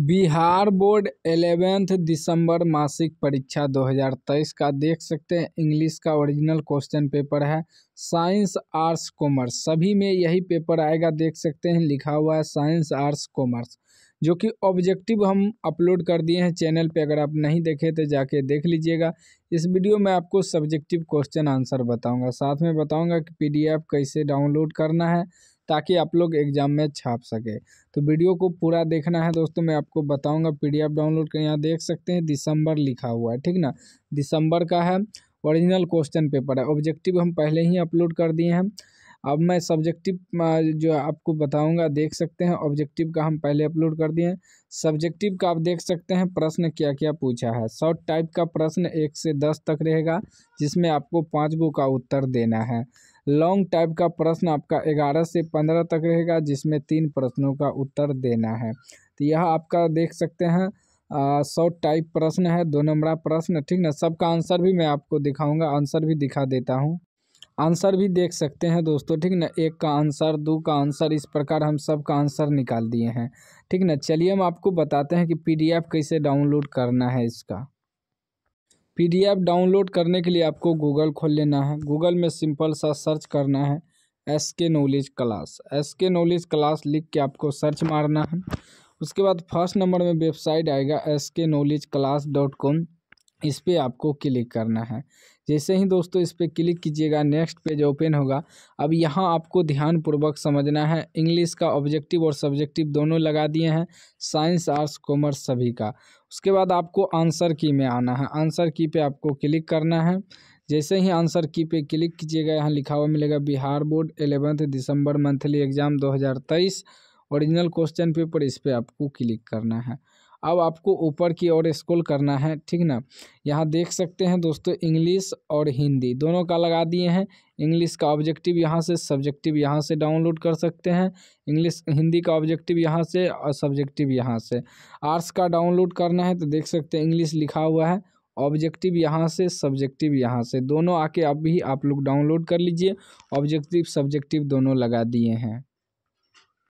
Bihar board eleventh दिसंबर मासिक परीक्षा 2023 का देख सकते हैं इंग्लिश का ओरिजिनल क्वेश्चन पेपर है साइंस आर्ट्स कॉमर्स सभी में यही पेपर आएगा देख सकते हैं लिखा हुआ है साइंस आर्ट्स कॉमर्स जो कि ऑब्जेक्टिव हम अपलोड कर दिए हैं चैनल पे अगर आप नहीं देखे तो जाके देख लीजिएगा इस वीडियो में आपको सब्जेक्टिव क्वेश्चन आंसर बताऊंगा साथ में बताऊंगा कि पीडीएफ कैसे डाउनलोड करना है ताकि आप लोग एग्ज़ाम में छाप सके तो वीडियो को पूरा देखना है दोस्तों मैं आपको बताऊंगा पीडीएफ डाउनलोड कर यहाँ देख सकते हैं दिसंबर लिखा हुआ है ठीक ना दिसंबर का है ओरिजिनल क्वेश्चन पेपर है ऑब्जेक्टिव हम पहले ही अपलोड कर दिए हैं अब मैं सब्जेक्टिव जो आपको बताऊंगा देख सकते हैं ऑब्जेक्टिव का हम पहले अपलोड कर दिए सब्जेक्टिव का आप देख सकते हैं प्रश्न क्या क्या पूछा है शॉर्ट टाइप का प्रश्न एक से दस तक रहेगा जिसमें आपको पाँच गो का उत्तर देना है लॉन्ग टाइप का प्रश्न आपका ग्यारह से पंद्रह तक रहेगा जिसमें तीन प्रश्नों का उत्तर देना है तो यह आपका देख सकते हैं शॉर्ट टाइप प्रश्न है दो नंबरा प्रश्न ठीक ना सबका आंसर भी मैं आपको दिखाऊंगा आंसर भी दिखा देता हूँ आंसर भी देख सकते हैं दोस्तों ठीक ना एक का आंसर दो का आंसर इस प्रकार हम सब का आंसर निकाल दिए हैं ठीक ना चलिए हम आपको बताते हैं कि पीडीएफ कैसे डाउनलोड करना है इसका पीडीएफ डाउनलोड करने के लिए आपको गूगल खोल लेना है गूगल में सिंपल सा सर्च करना है S K knowledge class S K knowledge class लिख के आपको सर्च मारना है उसके बाद फर्स्ट नंबर में वेबसाइट आएगा S K knowledge class dot com इस पर आपको क्लिक करना है जैसे ही दोस्तों इस पर क्लिक कीजिएगा नेक्स्ट पेज ओपन होगा अब यहाँ आपको ध्यानपूर्वक समझना है इंग्लिश का ऑब्जेक्टिव और सब्जेक्टिव दोनों लगा दिए हैं साइंस आर्ट्स कॉमर्स सभी का उसके बाद आपको आंसर की में आना है आंसर की पे आपको क्लिक करना है जैसे ही आंसर की पे क्लिक कीजिएगा यहाँ लिखा हुआ मिलेगा बिहार बोर्ड एलेवेंथ दिसंबर मंथली एग्ज़ाम दो ओरिजिनल क्वेश्चन पेपर इस पर आपको क्लिक करना है अब आपको ऊपर की ओर स्क्रॉल करना है ठीक ना यहाँ देख सकते हैं दोस्तों इंग्लिश और हिंदी दोनों का लगा दिए हैं इंग्लिश का ऑब्जेक्टिव यहाँ से सब्जेक्टिव यहाँ से डाउनलोड कर सकते हैं इंग्लिश हिंदी का ऑब्जेक्टिव यहाँ से और सब्जेक्टिव यहाँ से आर्ट्स का डाउनलोड करना है तो देख सकते हैं इंग्लिश लिखा हुआ है ऑब्जेक्टिव यहाँ से सब्जेक्टिव यहाँ से दोनों आके अभी भी आप लोग डाउनलोड कर लीजिए ऑब्जेक्टिव सब्जेक्टिव दोनों लगा दिए हैं